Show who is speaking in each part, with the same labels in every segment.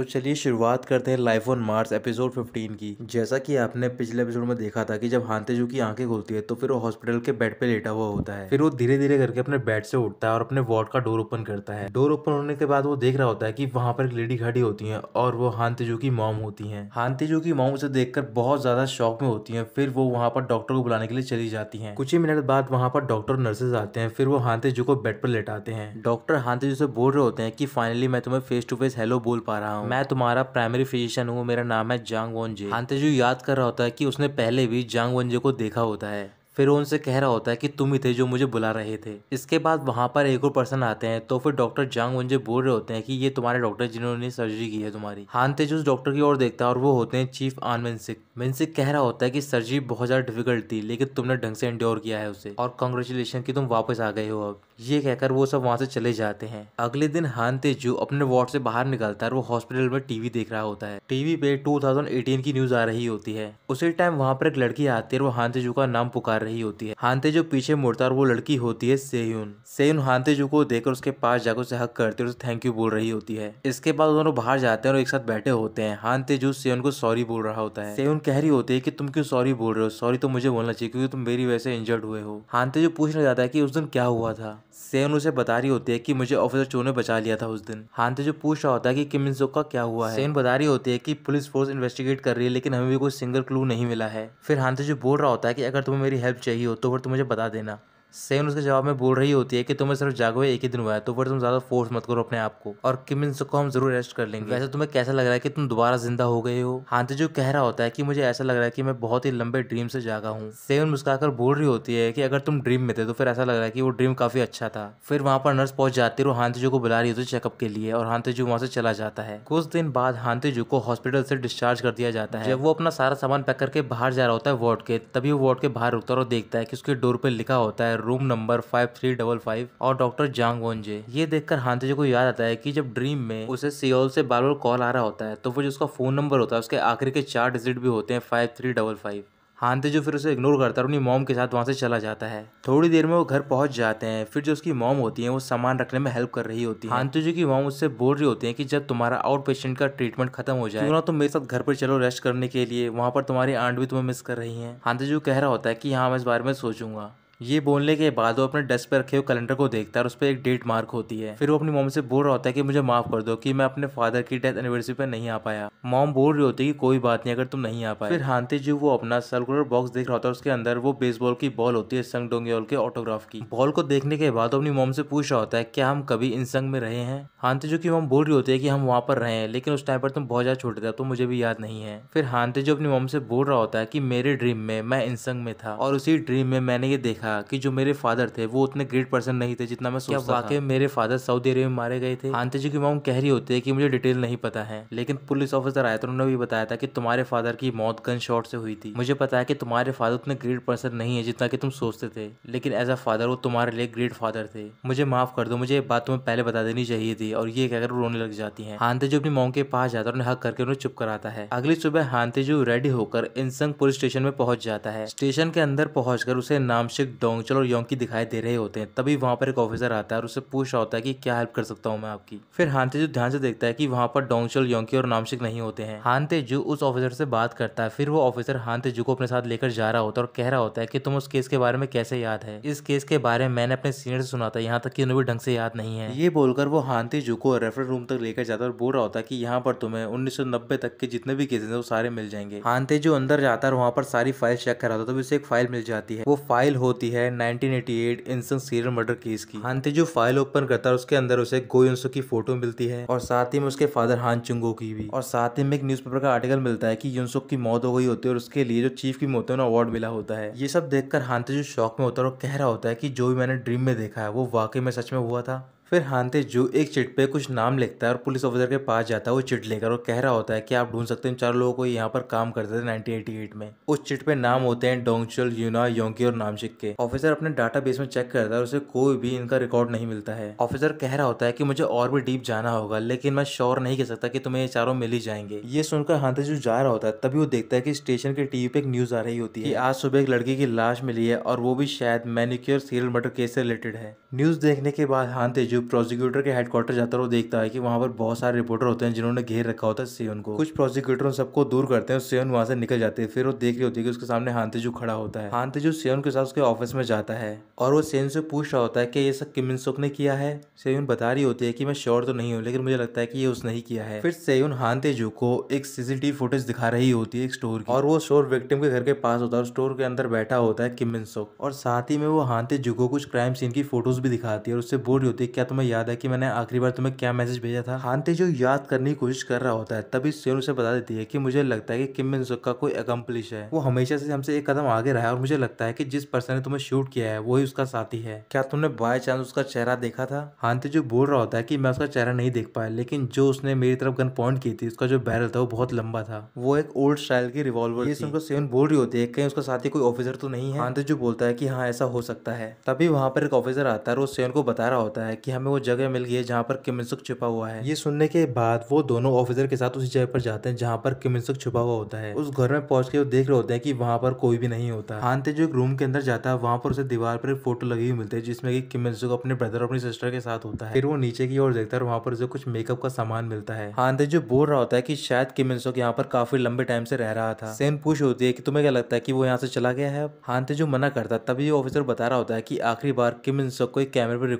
Speaker 1: तो चलिए शुरुआत करते हैं लाइफ ऑन मार्स एपिसोड 15 की जैसा कि आपने पिछले एपिसोड में देखा था कि जब हांतेजू की आंखें खुलती है तो फिर वो हॉस्पिटल के बेड पे लेटा हुआ होता है फिर वो धीरे धीरे करके अपने बेड से उठता है और अपने वार्ड का डोर ओपन करता है डोर ओपन होने के बाद वो देख रहा होता है की वहां पर एक लेडी खड़ी होती है और वो हांतेजू की मॉम होती है हांतेजू की मॉम उसे देखकर बहुत ज्यादा शौक में होती है फिर वो वहाँ पर डॉक्टर को बुलाने के लिए चली जाती है कुछ ही मिनट बाद वहाँ पर डॉक्टर नर्सेज आते हैं फिर वो हांतेजू को बेड पर लेटाते हैं डॉक्टर हांतेजू से बोल रहे होते हैं कि फाइनली मैं तुम्हें फेस टू फेस हेलो बोल पा रहा हूँ मैं तुम्हारा प्राइमरी फिजिशियन हूँ मेरा नाम है जांग वोनजे हांतेजू याद कर रहा होता है कि उसने पहले भी जांग वोनजे को देखा होता है फिर वो उनसे कह रहा होता है कि तुम ही थे जो मुझे बुला रहे थे इसके बाद वहाँ पर एक और पर्सन आते हैं तो फिर डॉक्टर जांग वनजे बोल रहे होते हैं कि ये तुम्हारे डॉक्टर जिन्होंने सर्जरी की है तुम्हारी हान जो उस डॉक्टर की ओर देखता है और वो होते हैं चीफ आन मिनसिक मिनसिक कह रहा होता है कि सर्जरी बहुत ज़्यादा डिफिकल्ट थी लेकिन तुमने ढंग से इंड्योर किया है उसे और कॉन्ग्रेचुलेशन की तुम वापस आ गए हो अब ये कहकर वो सब वहाँ से चले जाते हैं अगले दिन हान तेजू अपने वार्ड से बाहर निकलता है वो हॉस्पिटल में टीवी देख रहा होता है टीवी पे 2018 की न्यूज आ रही होती है उसी टाइम वहाँ पर एक लड़की आती है वो हान तेजू का नाम पुकार रही होती है हान तेजू पीछे मुड़ता और वो लड़की होती है सेयुन सेयुन हान तेजू को देखकर उसके पास जाकर उसे हक करती है थैंक यू बोल रही होती है इसके बाद दोनों बाहर जाते हैं और एक साथ बैठे होते हैं हान तेजू सेयुन को सॉरी बोल रहा होता है सेयुन कह रही होती है की तुम क्यों सॉरी बोल रहे हो सॉरी तो मुझे बोलना चाहिए क्योंकि तुम मेरी वजह से इंजर्ड हुए हो हान तेजू पूछना चाहता है की उस दिन क्या हुआ था सेन उसे बता रही होती है कि मुझे ऑफिसर चो ने बचा लिया था उस दिन हानते जो पूछ रहा होता है कि किम इन का क्या हुआ है सेन बता रही होती है कि पुलिस फोर्स इन्वेस्टिगेट कर रही है लेकिन हमें भी कोई सिंगल क्लू नहीं मिला है फिर हानते जो बोल रहा होता है कि अगर तुम्हें मेरी हेल्प चाहिए हो तो फिर तुम तो मुझे बता देना सेवन उसके जवाब में बोल रही होती है कि तुम्हें सिर्फ जागो एक ही दिन हुआ है तो फिर तुम ज्यादा फोर्स मत करो अपने आप को और किमिन को हम जरूर रेस्ट कर लेंगे वैसे तुम्हें कैसा लग रहा है कि तुम दोबारा जिंदा हो गए हो हांते जो कह रहा होता है कि मुझे ऐसा लग रहा है कि मैं बहुत ही लंबे ड्रीम से जागा हूँ सेवन मुस्काकर बोल रही होती है कि अगर तुम ड्रीम में थे तो फिर ऐसा लग रहा है कि वो ड्रीम काफी अच्छा था फिर वहां पर नर्स पहुंच जाती है और हांतेजू को बुला रही होती है चेकअप के लिए और हांतेजू वहां से चला जाता है कुछ दिन बाद हांतेजू को हॉस्पिटल से डिस्चार्ज कर दिया जाता है जब वो अपना सारा सामान पैक करके बाहर जा रहा होता है वार्ड के तभी वो वार्ड के बाहर रुकता है और देखता है कि उसके डोर पर लिखा होता है room number five three double five और डॉक्टर जांग वोजे ये देखकर हांतेजे को याद आता है कि जब ड्रीम में उसे सियोल से बार बार कॉल आ रहा होता है तो वो जो उसका फोन नंबर होता है उसके आखिरी के चार डिजिट भी होते हैं फाइव थ्री डबल फाइव हानते जो फिर उसे इग्नोर करता है अपनी मॉम के साथ वहाँ से चला जाता है थोड़ी देर में वो घर पहुँच जाते हैं फिर जो उसकी मॉम होती है वो सामान रखने में हेल्प कर रही होती है हानतेजू की मॉम उससे बोल रही होती है कि जब तुम्हारा आउट पेशेंट का ट्रीटमेंट खत्म हो जाए ना तुम मेरे साथ घर पर चलो रेस्ट करने के लिए वहाँ पर तुम्हारी आंट भी तुम्हें मिस कर रही है हानतेजू कह रहा होता है की हाँ मैं इस बारे में सोचूंगा ये बोलने के बाद वो अपने डेस्क पर रखे हुए कैलेंडर को देखता है और उस पर एक डेट मार्क होती है फिर वो अपनी मोम से बोल रहा होता है कि मुझे माफ कर दो कि मैं अपने फादर की डेथ एनिवर्सरी पर नहीं आ पाया मोम बोल रही होती है कि कोई बात नहीं अगर तुम नहीं आ पाए फिर हांति जी वो अपना सर्कुलर बॉक्स देख रहा होता है उसके अंदर वो बेसबॉल की बॉल होती है संग डोंगेल के ऑटोग्राफ की बॉल को देखने के बाद वो अपनी मोम से पूछ रहा होता है क्या हम कभी इन संग में रहे हैं जो की मोम बोल रही होती है की हम वहाँ पर रहे हैं लेकिन उस टाइम पर तुम बहुत ज़्यादा छोटे थे तो मुझे भी याद नहीं है फिर जो अपनी मोम से बोल रहा होता है की मेरे ड्रीम में मैं इन संग में था और उसी ड्रीम में मैंने ये देखा था कि जो मेरे फादर थे वो उतने ग्रेट पर्सन नहीं थे जितना मैं सोचता वाकई मेरे फादर सऊदी अरेबिया में मारे गए थे आंते जी की माम कह रही होती है कि मुझे डिटेल नहीं पता है लेकिन पुलिस ऑफिसर आया तो उन्होंने भी बताया था कि तुम्हारे फादर की मौत गन शॉट से हुई थी मुझे पता है कि तुम्हारे फादर उतने ग्रेट पर्सन नहीं है जितना कि तुम सोचते थे लेकिन एज अ फादर वो तुम्हारे लिए ग्रेट फादर थे मुझे माफ कर दो मुझे ये बात तुम्हें पहले बता देनी चाहिए थी और ये कहकर रोने लग जाती है हांतेजू अपनी मोम के पास जाता है उन्हें हक करके उन्हें चुप कराता है अगली सुबह हांतेजू रेडी होकर इनसंग पुलिस स्टेशन में पहुंच जाता है स्टेशन के अंदर पहुंचकर उसे नामशिक डोंगचल और योंकी दिखाई दे रहे होते हैं तभी वहाँ पर एक ऑफिसर आता है और उसे पूछ रहा होता है कि क्या हेल्प कर सकता हूँ मैं आपकी फिर हानते जो ध्यान से देखता है कि वहाँ पर डोंगचल योंकी और नामशिक नहीं होते हैं हानते जो उस ऑफिसर से बात करता है फिर वो ऑफिसर हानते जू को अपने साथ लेकर जा रहा होता है और कह रहा होता है की तुम उस केस के बारे में कैसे याद है इस केस के बारे में मैंने अपने सीनियर से सुना था यहाँ तक कि उन्हें भी ढंग से याद नहीं है ये बोलकर वो हानते जू को रेफर रूम तक लेकर जाता है और बोल रहा होता है की यहाँ पर तुम्हें उन्नीस तक के जितने भी केसेस है वो सारे मिल जाएंगे हानते जो अंदर जाता है वहाँ पर सारी फाइल चेक कराता तो उसे एक फाइल मिल जाती है वो फाइल होती होती है 1988 इंसन सीरियल मर्डर केस की हानते जो फाइल ओपन करता है उसके अंदर उसे गो गोयंसो की फोटो मिलती है और साथ ही में उसके फादर हान चुंगो की भी और साथ ही में एक न्यूज का आर्टिकल मिलता है की युनसुक की मौत हो गई होती है और उसके लिए जो चीफ की मौत है अवार्ड मिला होता है ये सब देखकर हानते जो शौक में होता है और कह रहा होता है की जो भी मैंने ड्रीम में देखा है वो वाकई में सच में हुआ था फिर हानते जू एक चिट पे कुछ नाम लिखता है और पुलिस ऑफिसर के पास जाता है वो चिट लेकर और कह रहा होता है कि आप ढूंढ सकते हैं चार लोगों को यहाँ पर काम करते थे 1988 में उस चिट पे नाम होते हैं डोंगचल यूना योंकी और नामशिक के ऑफिसर अपने डाटा बेस में चेक करता है और उसे कोई भी इनका रिकॉर्ड नहीं मिलता है ऑफिसर कह रहा होता है की मुझे और भी डीप जाना होगा लेकिन मैं श्योर नहीं कह सकता की तुम्हें ये चारों मिल ही जाएंगे ये सुनकर हानते जू जा रहा होता है तभी वो देखता है की स्टेशन के टीवी पे एक न्यूज आ रही होती है आज सुबह एक लड़की की लाश मिली है और वो भी शायद मैनिक्योर सीरियल मर्डर केस से रिलेटेड है न्यूज देखने के बाद हानते जू प्रोसिक्यूटर के हेडक्वार्टर जाता है वो देखता है कि वहाँ पर बहुत सारे रिपोर्टर होते हैं जिन्होंने घेर रखा होता है सेवन को कुछ प्रोसिक्यूटर उन सबको दूर करते हैं सेवन वहाँ से निकल जाते हैं फिर वो देख रही होती है कि उसके सामने हांतेजू खड़ा होता है हांतेजू सेवन के साथ उसके ऑफिस में जाता है और वो सेवन से पूछ रहा होता है कि ये सब किमिन सुक ने किया है सेवन बता रही होती है कि मैं श्योर तो नहीं हूँ लेकिन मुझे लगता है कि ये उसने ही किया है फिर सेवन हांतेजू को एक सीसीटीवी फुटेज दिखा रही होती है एक स्टोर की और वो स्टोर विक्टिम के घर के पास होता है और स्टोर के अंदर बैठा होता है किमिन सुक और साथ ही में वो हांतेजू को कुछ क्राइम सीन की फोटोज भी दिखाती है और उससे बोल रही होती है क्या तुम्हें याद है कि मैंने आखिरी बार तुम्हें क्या मैसेज भेजा था हान जो याद करने की कोशिश कर रहा होता है तभी सेन उसे बता देती है कि मुझे लगता है कि किम मिन का कोई अकम्पलिश है वो हमेशा से हमसे एक कदम आगे रहा है और मुझे लगता है कि जिस पर्सन ने तुम्हें शूट किया है वही उसका साथी है क्या तुमने बाय चांस उसका चेहरा देखा था हान जो बोल रहा होता है की मैं उसका चेहरा नहीं देख पाया लेकिन जो उसने मेरी तरफ गन पॉइंट की थी उसका जो बैरल था वो बहुत लंबा था वो एक ओल्ड स्टाइल की रिवॉल्वर ये सुनकर सेवन बोल रही होती है कहीं उसका साथी कोई ऑफिसर तो नहीं है हान तेजो बोलता है कि हाँ ऐसा हो सकता है तभी वहाँ पर एक ऑफिसर आता है और सेवन को बता रहा होता है कि મેં વો જગહ મિલ ગી હૈ જહા પર કિમિન્સો છુપાય હુઆ હૈ યે સુનને કે બાદ વો દોનો ઓફિસર કે સાથ ઉસી જય પર જાતે હૈ જહા પર કિમિન્સો છુપાયા હોતા હૈ ઉસ ઘર મે પહોંચ કે વો દેખ રહે હોતે હૈ કે વહા પર કોઈ ભી નહીં હોતા હાંતેજો રૂમ કે અંદર જાતા વહા પર ઉસે દીવાર પર ફોટો લગી હુઈ મિલતે હૈ જિસમે કિમિન્સો અપને બ્રેધર ઓર અપની સિસ્ટર કે સાથ હોતા હૈ ફિર વો નીચે કી ઓર દેખતા હૈર વહા પર જો કુછ મેકઅપ કા સામાન મિલતા હૈ હાંતેજો બોલ રહા હોતા હૈ કે શાયદ કિમિન્સો યહાં પર કાફી لمبے ટાઈમ સે રહે રહા થા સેન પુશ હોતી હે કે તુમે ક્યા લગતા હૈ કે વો યહાં સે ચલા ગયા હૈ હાંતેજો મના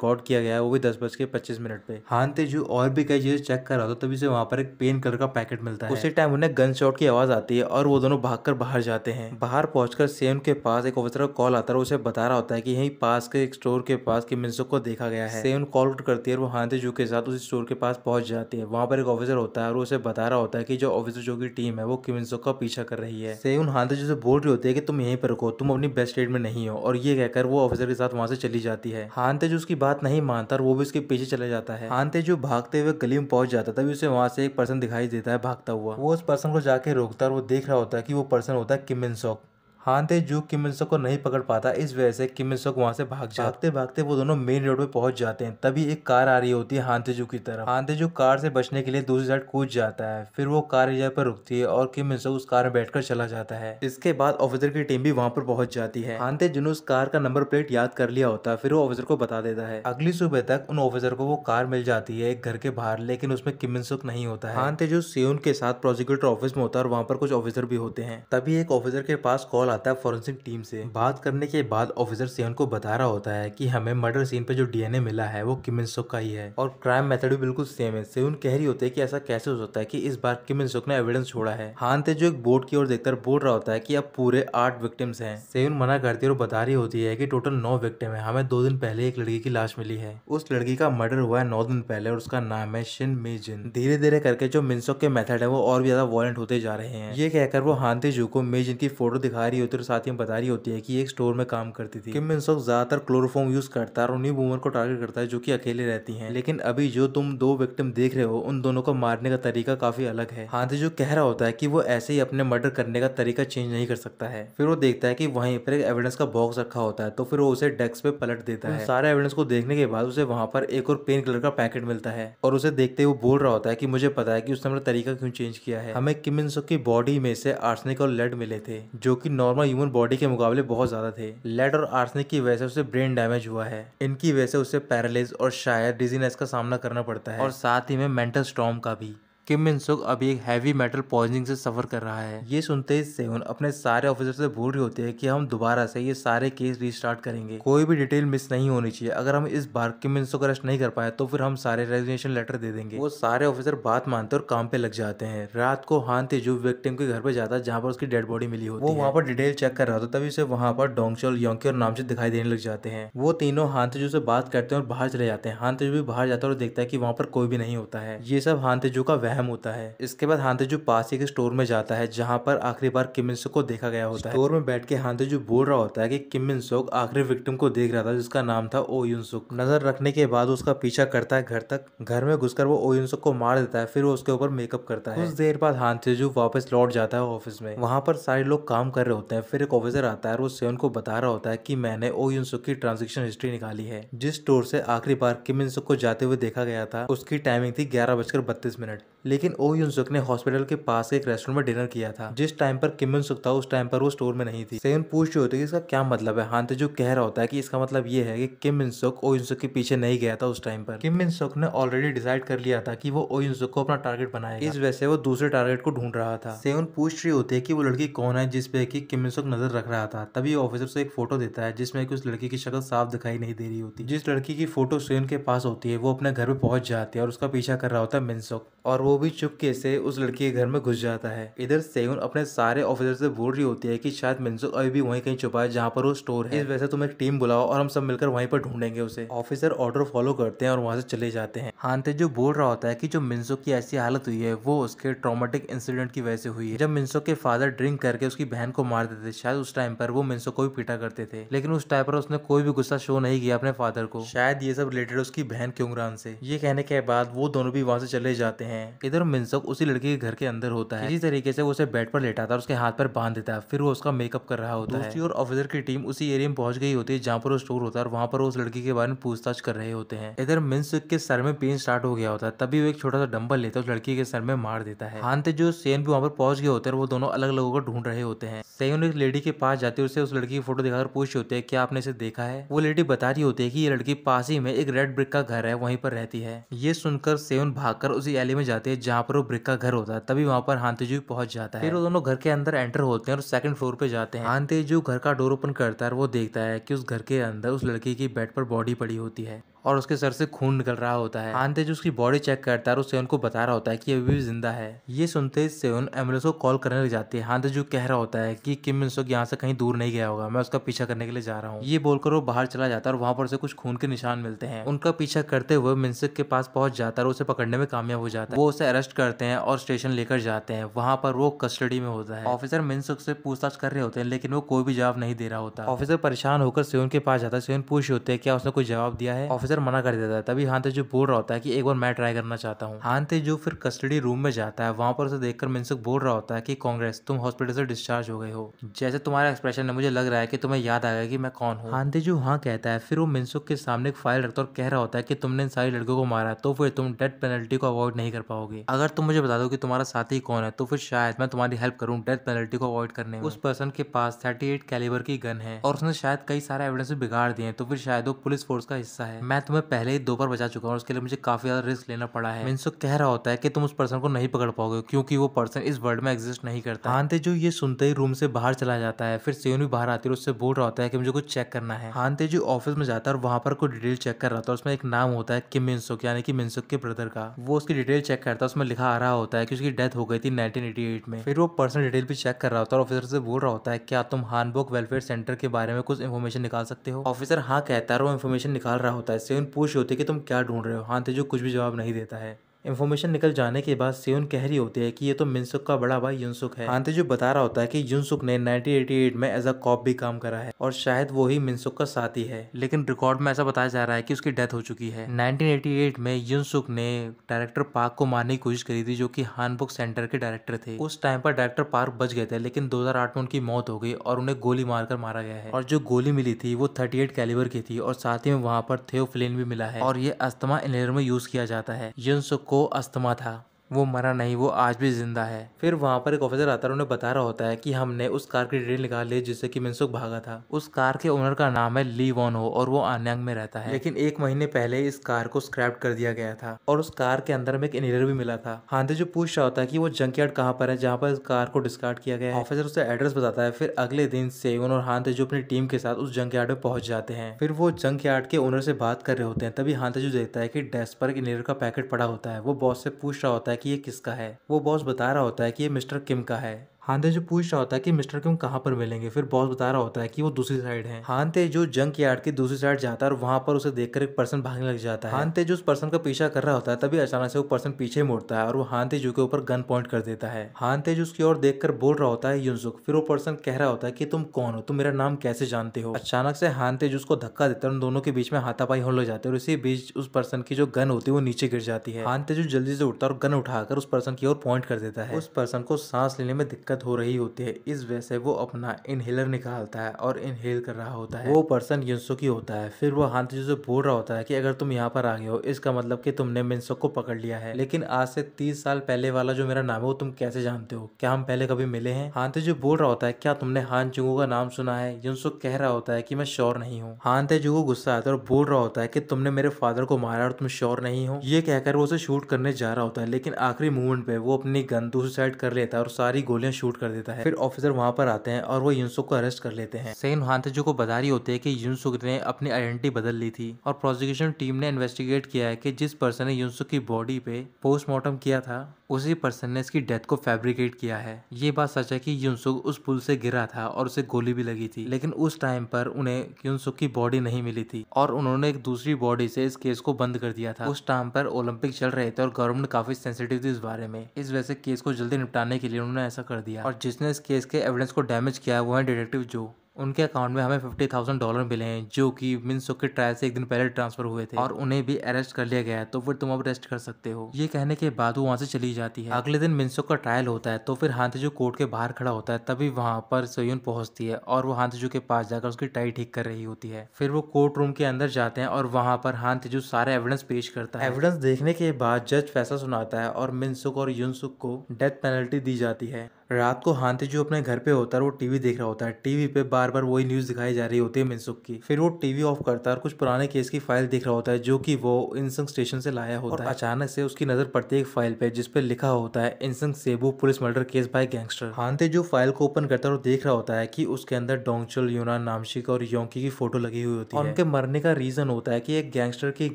Speaker 1: કરતા दस बज के पच्चीस मिनट पे हान तेजू और भी कई चीज़ें चेक कर रहा था तभी से वहाँ पर एक पेन कलर का पैकेट मिलता है उसी टाइम उन्हें गन शॉट की आवाज़ आती है और वो दोनों भाग बाहर जाते हैं बाहर पहुंचकर सेन के पास एक ऑफिसर का कॉल आता है उसे बता रहा होता है की यही पास के एक स्टोर के पास की मिनसुक को देखा गया है सेन कॉल करती है वो हान तेजू के साथ उस स्टोर के पास पहुंच जाती है वहाँ पर एक ऑफिसर होता है और उसे बता रहा होता है की हाँ, जो ऑफिसर जो की टीम है वो किमिनसुक का पीछा कर रही है सेन हान तेजू से बोल रही होती है की तुम यहीं पर रुको तुम अपनी बेस्ट स्टेट में नहीं हो और ये कहकर वो ऑफिसर के साथ वहाँ से चली जाती है हान तेजू उसकी बात नहीं मानता और वो भी उसके पीछे चला जाता है आंते जो भागते हुए गली में पहुंच जाता तभी उसे वहां से एक पर्सन दिखाई देता है भागता हुआ वो उस पर्सन को जाके रोकता और वो देख रहा होता है कि वो पर्सन होता है किमिन सॉक हानते जू किमिनसो को नहीं पकड़ पाता इस वजह से किमिनसो वहाँ से भाग जाते भागते भागते वो दोनों मेन रोड पे पहुंच जाते हैं तभी एक कार आ रही होती है हानतेजू की तरफ हानतेजू कार से बचने के लिए दूसरी साइड कूद जाता है फिर वो कार रिजर्व पर रुकती है और किम उस कार में बैठ चला जाता है इसके बाद ऑफिसर की टीम भी वहाँ पर पहुंच जाती है हानतेजू ने उस कार का नंबर प्लेट याद कर लिया होता है फिर वो ऑफिसर को बता देता है अगली सुबह तक उन ऑफिसर को वो कार मिल जाती है एक घर के बाहर लेकिन उसमें किम मिनसुक नहीं होता है हानतेजू सेउन के साथ प्रोसिक्यूटर ऑफिस में होता है और वहाँ पर कुछ ऑफिसर भी होते हैं तभी एक ऑफिसर के पास कॉल आता है फॉरेंसिक टीम से बात करने के बाद ऑफिसर सेवन को बता रहा होता है कि हमें मर्डर सीन पे जो डीएनए मिला है वो किमिनसुक का ही है और क्राइम मेथड भी बिल्कुल सेम है सेवन कह रही होती है की ऐसा कैसे हो सकता है की इस बार किमिनसुक ने एविडेंस छोड़ा है हान जो एक बोर्ड की ओर देखकर बोल रहा होता है की अब पूरे आठ विक्टिम्स हैं सेवन मना करती है और बता रही होती है की टोटल नौ विक्टिम है हमें दो दिन पहले एक लड़की की लाश मिली है उस लड़की का मर्डर हुआ है नौ दिन पहले और उसका नाम है शिन मेजिन धीरे धीरे करके जो मिनसुक के मेथड है वो और भी ज्यादा वॉलेंट होते जा रहे हैं ये कहकर वो हानते जू को मेजिन की फोटो दिखा रही रही होती है और साथ ही बता रही होती है कि एक स्टोर में काम करती थी किम मिनसोक ज्यादातर क्लोरोफॉर्म यूज करता है और उन्हीं वुमन को टारगेट करता है जो की अकेले रहती है लेकिन अभी जो तुम दो विक्टिम देख रहे हो उन दोनों को मारने का तरीका काफी अलग है हाथ तो जो कह रहा होता है की वो ऐसे ही अपने मर्डर करने का तरीका चेंज नहीं कर सकता है फिर वो देखता है की वहीं पर एक एविडेंस का बॉक्स रखा होता है तो फिर वो उसे डेस्क पे पलट देता है सारे एविडेंस को देखने के बाद उसे वहां पर एक और पेन कलर का पैकेट मिलता है और उसे देखते हुए बोल रहा होता है कि मुझे पता है कि उसने अपना तरीका क्यों चेंज किया है हमें किमिन की बॉडी में से आर्सनिक और लेड मिले थे जो कि नॉर्मल नॉर्मल ह्यूमन बॉडी के मुकाबले बहुत ज़्यादा थे लेड और आर्सनिक की वजह से उसे ब्रेन डैमेज हुआ है इनकी वजह से उसे पैरालिस और शायद डिजीनेस का सामना करना पड़ता है और साथ ही में मेंटल स्टॉम का भी किम मिन सुक अभी एक हैवी मेटल पॉइजनिंग से सफर कर रहा है ये सुनते ही सेवन अपने सारे ऑफिसर से भूल रही होती है कि हम दोबारा से ये सारे केस रिस्टार्ट करेंगे कोई भी डिटेल मिस नहीं होनी चाहिए अगर हम इस बार किम मिन सुक अरेस्ट नहीं कर पाए तो फिर हम सारे रेजिग्नेशन लेटर दे देंगे वो सारे ऑफिसर बात मानते और काम पे लग जाते हैं रात को हान तेजू विक्टिम के घर पे जाता है जहाँ पर उसकी डेड बॉडी मिली होती वो वहाँ पर डिटेल चेक कर रहा था तभी उसे वहाँ पर डोंगचोल योंकी और नामचित दिखाई देने लग जाते हैं वो तीनों हान तेजू से बात करते हैं और बाहर चले जाते हैं हान तेजू भी बाहर जाता है और देखता है की वहाँ पर कोई भी नहीं होता है ये सब हान तेजू का वहम होता है इसके बाद हांतेजू पास ही के स्टोर में जाता है जहाँ पर आखिरी बार किमिनसो को देखा गया होता है स्टोर में बैठ के हांतेजू बोल रहा होता है कि किमिनसोक आखिरी विक्टिम को देख रहा था जिसका नाम था ओ युनसुक नजर रखने के बाद उसका पीछा करता है घर तक घर में घुसकर वो ओ युनसुक को मार देता है फिर वो उसके ऊपर मेकअप करता है कुछ देर बाद हांतेजू वापस लौट जाता है ऑफिस में वहाँ पर सारे लोग काम कर रहे होते हैं फिर एक ऑफिसर आता है और वो सेवन को बता रहा होता है की मैंने ओ युनसुक की ट्रांजेक्शन हिस्ट्री निकाली है जिस स्टोर से आखिरी बार किमिनसुक को जाते हुए देखा गया था उसकी टाइमिंग थी ग्यारह बजकर बत्तीस मिनट लेकिन ओ यून सुक ने हॉस्पिटल के पास एक रेस्टोरेंट में डिनर किया था जिस टाइम पर किम सुक था उस टाइम पर वो स्टोर में नहीं थी सेन पूछ रही होती है इसका क्या मतलब है हान जो कह रहा होता है कि इसका मतलब ये है कि किम इन सुक ओ यून सुक के पीछे नहीं गया था उस टाइम पर किम इन सुक ने ऑलरेडी डिसाइड कर लिया था कि वो ओ यून सुक को अपना टारगेट बनाए इस वजह से वो दूसरे टारगेट को ढूंढ रहा था सेवन पूछ रही होती है कि वो लड़की कौन है जिसपे की किम इन सुक नजर रख रहा था तभी ऑफिसर से एक फोटो देता है जिसमे की उस लड़की की शक्ल साफ दिखाई नहीं दे रही होती जिस लड़की की फोटो सेवन के पास होती है वो अपने घर पे पहुंच जाती है और उसका पीछा कर रहा होता है मिनसुक और वो वो भी चुपके से उस लड़की के घर में घुस जाता है इधर सेगुन अपने सारे ऑफिसर से बोल रही होती है कि शायद मिनसुक अभी भी वहीं कहीं छुपा है जहाँ पर वो स्टोर है इस वजह से तुम एक टीम बुलाओ और हम सब मिलकर वहीं पर ढूंढेंगे उसे ऑफिसर ऑर्डर फॉलो करते हैं और वहाँ से चले जाते हैं हानते जो बोल रहा होता है की जो मिनसुक की ऐसी हालत हुई है वो उसके ट्रोमेटिक इंसिडेंट की वजह से हुई है जब मिनसुक के फादर ड्रिंक करके उसकी बहन को मार देते शायद उस टाइम पर वो मिनसुक को भी पीटा करते थे लेकिन उस टाइम पर उसने कोई भी गुस्सा शो नहीं किया अपने फादर को शायद ये सब रिलेटेड उसकी बहन क्योंगरान से ये कहने के बाद वो दोनों भी वहाँ से चले जाते हैं इधर मिनसुक उसी लड़की के घर के अंदर होता है इसी तरीके से उसे बेड पर लेटाता है उसके हाथ पर बांध देता है फिर वो उसका मेकअप कर रहा होता है और ऑफिसर की टीम उसी एरिया में पहुंच गई होती है जहाँ पर वो स्टोर होता है और वहाँ पर उस लड़की के बारे में पूछताछ कर रहे होते हैं इधर मिनसुक के सर में पेन स्टार्ट हो गया होता है तभी वो एक छोटा सा डंबल लेता है उस लड़की के सर में मार देता है हानते जो सेन भी वहाँ पर पहुंच गए होते हैं वो दोनों अलग लोगों को ढूंढ रहे होते हैं सेन एक लेडी के पास जाते उसे उस लड़की की फोटो दिखाकर पूछ होते हैं क्या आपने इसे देखा है वो लेडी बता रही होती है की ये लड़की पास ही में एक रेड ब्रिक का घर है वहीं पर रहती है ये सुनकर सेवन भागकर उसी एली में जाते होती है जहाँ पर वो ब्रिक का घर होता है तभी वहाँ पर हांतेजू पहुंच जाता है फिर वो दोनों घर के अंदर एंटर होते हैं और सेकंड फ्लोर पे जाते हैं हांतेजू घर का डोर ओपन करता है और वो देखता है कि उस घर के अंदर उस लड़की की बेड पर बॉडी पड़ी होती है और उसके सर से खून निकल रहा होता है आंतेज उसकी बॉडी चेक करता है और सेवन को बता रहा होता है कि अभी भी जिंदा है ये सुनते ही सेवन एम्बुलेंस को कॉल करने लग जाती है जो कह रहा होता है कि किम मिनसुक यहाँ से कहीं दूर नहीं गया होगा मैं उसका पीछा करने के लिए जा रहा हूँ ये बोलकर वो बाहर चला जाता है और वहाँ पर उसे कुछ खून के निशान मिलते हैं उनका पीछा करते हुए मिनसुक के पास पहुंच जाता है और उसे पकड़ने में कामयाब हो जाता है वो उसे अरेस्ट करते हैं और स्टेशन लेकर जाते हैं वहाँ पर वो कस्टडी में होता है ऑफिसर मिनसुक से पूछताछ कर रहे होते हैं लेकिन वो कोई भी जवाब नहीं दे रहा होता ऑफिसर परेशान होकर सेवन के पास जाता है सेवन पूछ होते हैं क्या उसने कोई जवाब दिया है ऑफिसर ऑफिसर मना कर देता है तभी हांतेजू बोल रहा होता है कि एक बार मैं ट्राई करना चाहता हूँ हांतेजू फिर कस्टडी रूम में जाता है वहां पर उसे देखकर मिनसुक बोल रहा होता है कि कांग्रेस तुम हॉस्पिटल से डिस्चार्ज हो गए हो जैसे तुम्हारा एक्सप्रेशन है मुझे लग रहा है कि तुम्हें याद आ गया कि मैं कौन हूँ हांतेजू हाँ कहता है फिर वो मिनसुक के सामने एक फाइल रखता और कह रहा होता है कि तुमने इन सारी लड़कों को मारा तो फिर तुम डेथ पेनल्टी को अवॉइड नहीं कर पाओगे अगर तुम मुझे बता दो कि तुम्हारा साथी कौन है तो फिर शायद मैं तुम्हारी हेल्प करूँ डेथ पेनल्टी को अवॉइड करने उस पर्सन के पास थर्टी कैलिबर की गन है और उसने शायद कई सारे एविडेंस बिगाड़ दिए तो फिर शायद वो पुलिस फोर्स का हिस्सा है मैं मैं तुम्हें पहले ही दो बार बचा चुका हूँ उसके लिए मुझे काफ़ी ज़्यादा रिस्क लेना पड़ा है मिनसो कह रहा होता है कि तुम उस पर्सन को नहीं पकड़ पाओगे क्योंकि वो पर्सन इस वर्ल्ड में एग्जिस्ट नहीं करता हांते जो ये सुनते ही रूम से बाहर चला जाता है फिर सेवन भी बाहर आती है उससे बोल रहा होता है कि मुझे कुछ चेक करना है हांते जो ऑफिस में जाता है और वहाँ पर कुछ डिटेल चेक कर रहा था उसमें एक नाम होता है किम मिनसुक यानी कि मिनसुक के ब्रदर का वो उसकी डिटेल चेक करता है उसमें लिखा आ रहा होता है कि उसकी डेथ हो गई थी नाइनटीन में फिर वो पर्सनल डिटेल भी चेक कर रहा होता है और ऑफिसर से बोल रहा होता है क्या तुम हानबोक वेलफेयर सेंटर के बारे में कुछ इन्फॉर्मेशन निकाल सकते हो ऑफिसर हाँ कहता है और वो इन्फॉर्मेशन निकाल रहा होता है सेवन पूछ रहे होते कि तुम क्या ढूंढ रहे हो हाँ तेजू तो कुछ भी जवाब नहीं देता है इन्फॉर्मेशन निकल जाने के बाद सेउन कह रही होती है कि ये तो मिनसुक का बड़ा भाई युनसुक है आंते तो जो बता रहा होता है कि युनसुक ने 1988 में एज अ कॉप भी काम करा है और शायद वो ही मिनसुक का साथी है लेकिन रिकॉर्ड में ऐसा बताया जा रहा है कि उसकी डेथ हो चुकी है 1988 में युनसुक ने डायरेक्टर पार्क को मारने की कोशिश करी थी जो की हानबुक सेंटर के डायरेक्टर थे उस टाइम पर डायरेक्टर पार्क बच गए थे लेकिन दो में उनकी मौत हो गई और उन्हें गोली मारकर मारा गया है और जो गोली मिली थी वो थर्टी कैलिबर की थी और साथ ही में वहाँ पर थे भी मिला है और ये अस्थमा इनहेलर में यूज किया जाता है युनसुक को अस्थमा था वो मरा नहीं वो आज भी ज़िंदा है फिर वहाँ पर एक ऑफिसर आता है उन्हें बता रहा होता है कि हमने उस कार की डिटेल निकाल ली जिससे कि मिनसुक भागा था उस कार के ओनर का नाम है ली वॉन हो और वो आन्यांग में रहता है लेकिन एक महीने पहले इस कार को स्क्रैप कर दिया गया था और उस कार के अंदर में एक इनहेलर भी मिला था हांदे तो जो पूछ रहा होता है की वो जंक यार्ड कहाँ पर है जहाँ पर इस कार को डिस्कार्ड किया गया ऑफिसर उसे एड्रेस बताता है फिर अगले दिन सेवन और हांते जो अपनी टीम के साथ उस जंक यार्ड में पहुंच जाते हैं फिर वो जंक यार्ड के ओनर से बात कर रहे होते हैं तभी हांते जो देखता है की डेस्क पर एक इनहेलर का पैकेट पड़ा होता है वो बॉस से पूछ रहा होता है कि ये किसका है वो बॉस बता रहा होता है कि ये मिस्टर किम का है हानते जो पूछ रहा होता है कि मिस्टर क्यों कहाँ पर मिलेंगे फिर बॉस बता रहा होता है कि वो दूसरी साइड है हांते जो जंक यार्ड की दूसरी साइड जाता है और वहां पर उसे देखकर एक पर्सन भागने लग जाता है हांते जो उस पर्सन का पीछा कर रहा होता है तभी अचानक से वो पर्सन पीछे मुड़ता है और वो हांते जो के ऊपर गन पॉइंट कर देता है हांते जो उसकी ओर कर बोल रहा होता है युनसुक फिर वो पर्सन कह रहा होता है की तुम कौन हो तुम मेरा नाम कैसे जानते हो अचानक से हांते जो उसको धक्का देता है उन दोनों के बीच में हाथापाई होने लग जाते हैं और इसी बीच उस पर्सन की जो गन होती है वो नीचे गिर जाती है हांते जो जल्दी से उठता है और गन उठाकर उस पर्सन की ओर पॉइंट कर देता है उस पर्सन को सांस लेने में दिक्कत दिक्कत हो रही होती है इस वजह से वो अपना इनहेलर निकालता है और इनहेल कर रहा होता है वो पर्सन युनसुकी होता है फिर वो हांतजू से बोल रहा होता है कि अगर तुम यहाँ पर आ गए हो इसका मतलब कि तुमने मिनसुक को पकड़ लिया है लेकिन आज से तीस साल पहले वाला जो मेरा नाम है वो तुम कैसे जानते हो क्या हम पहले कभी मिले हैं हांतजू बोल रहा होता है क्या तुमने हान चुगो का नाम सुना है युनसुक कह रहा होता है की मैं श्योर नहीं हूँ हान तेजू गुस्सा आता है और बोल रहा होता है की तुमने मेरे फादर को मारा और तुम श्योर नहीं हो ये कहकर वो उसे शूट करने जा रहा होता है लेकिन आखिरी मूवमेंट पे वो अपनी गन दूसरी साइड कर लेता है और सारी गोलियां शूट कर देता है फिर ऑफिसर वहाँ पर आते हैं और वो यूनसुक को अरेस्ट कर लेते हैं सेन हांतेजू को बता रही होती है की यूनसुक ने अपनी आइडेंटिटी बदल ली थी और प्रोसिक्यूशन टीम ने इन्वेस्टिगेट किया है की जिस पर्सन ने यूनसुक की बॉडी पे पोस्टमार्टम किया था उसी पर्सन ने इसकी डेथ को फैब्रिकेट किया है ये बात सच है कि यूनसुक उस पुल से गिरा था और उसे गोली भी लगी थी लेकिन उस टाइम पर उन्हें यूनसुक की बॉडी नहीं मिली थी और उन्होंने एक दूसरी बॉडी से इस केस को बंद कर दिया था उस टाइम पर ओलंपिक चल रहे थे और गवर्नमेंट काफी सेंसिटिव थी इस बारे में इस वजह से केस को जल्दी निपटाने के लिए उन्होंने ऐसा कर दिया दिया और जिसने इस केस के एविडेंस को डैमेज किया वो है डिटेक्टिव जो उनके अकाउंट में हमें फिफ्टी थाउजेंड डॉलर मिले हैं जो कि मिनसो के ट्रायल से एक दिन पहले ट्रांसफर हुए थे और उन्हें भी अरेस्ट कर लिया गया है तो फिर तुम अब अरेस्ट कर सकते हो ये कहने के बाद वो वहाँ से चली जाती है अगले दिन मिनसो का ट्रायल होता है तो फिर हांतेजू कोर्ट के बाहर खड़ा होता है तभी वहाँ पर सयून पहुंचती है और वो हांतेजू के पास जाकर उसकी टाई ठीक कर रही होती है फिर वो कोर्ट रूम के अंदर जाते हैं और वहाँ पर हांतेजू सारे एविडेंस पेश करता है एविडेंस देखने के बाद जज फैसला सुनाता है और मिनसुक और युनसुक को डेथ पेनल्टी दी जाती है रात को हांति जो अपने घर पे होता है वो टीवी देख रहा होता है टीवी पे बार बार वही न्यूज़ दिखाई जा रही होती है मिनसुख की फिर वो टीवी ऑफ करता है और कुछ पुराने केस की फाइल देख रहा होता है जो कि वो इनसंग स्टेशन से लाया होता है अचानक से उसकी नजर पड़ती है एक फाइल पे जिसपे लिखा होता है इनसंग Cebu police murder case by gangster हांति जो फाइल को ओपन करता है और देख रहा होता है की उसके अंदर डोंगचल यूनान नामशिक और योंकी की फोटो लगी हुई होती है उनके मरने का रीजन होता है की एक गैंगस्टर की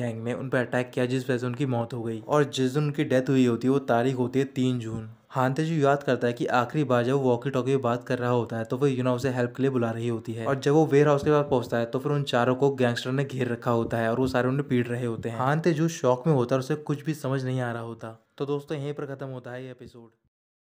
Speaker 1: गैंग ने उन पर अटैक किया जिस वजह से उनकी मौत हो गई और जिस दिन उनकी डेथ हुई होती है वो तारीख होती है तीन जून जो याद करता है कि आखिरी बार जब वो वॉकी टॉकी में बात कर रहा होता है तो वो यूना उसे हेल्प के लिए बुला रही होती है और जब वो वेयर हाउस के पास पहुंचता है तो फिर उन चारों को गैंगस्टर ने घेर रखा होता है और वो सारे उन्हें पीट रहे होते हैं जो शौक में होता है उसे कुछ भी समझ नहीं आ रहा होता तो दोस्तों यहीं पर खत्म होता है ये एपिसोड